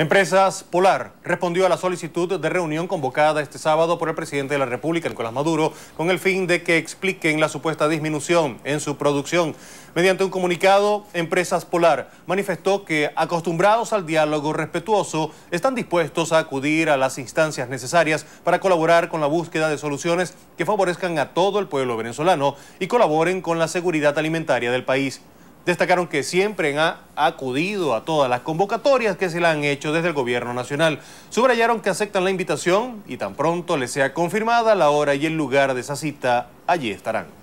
Empresas Polar respondió a la solicitud de reunión convocada este sábado por el presidente de la República, Nicolás Maduro, con el fin de que expliquen la supuesta disminución en su producción. Mediante un comunicado, Empresas Polar manifestó que, acostumbrados al diálogo respetuoso, están dispuestos a acudir a las instancias necesarias para colaborar con la búsqueda de soluciones que favorezcan a todo el pueblo venezolano y colaboren con la seguridad alimentaria del país. Destacaron que siempre ha acudido a todas las convocatorias que se le han hecho desde el gobierno nacional. Subrayaron que aceptan la invitación y tan pronto les sea confirmada la hora y el lugar de esa cita, allí estarán.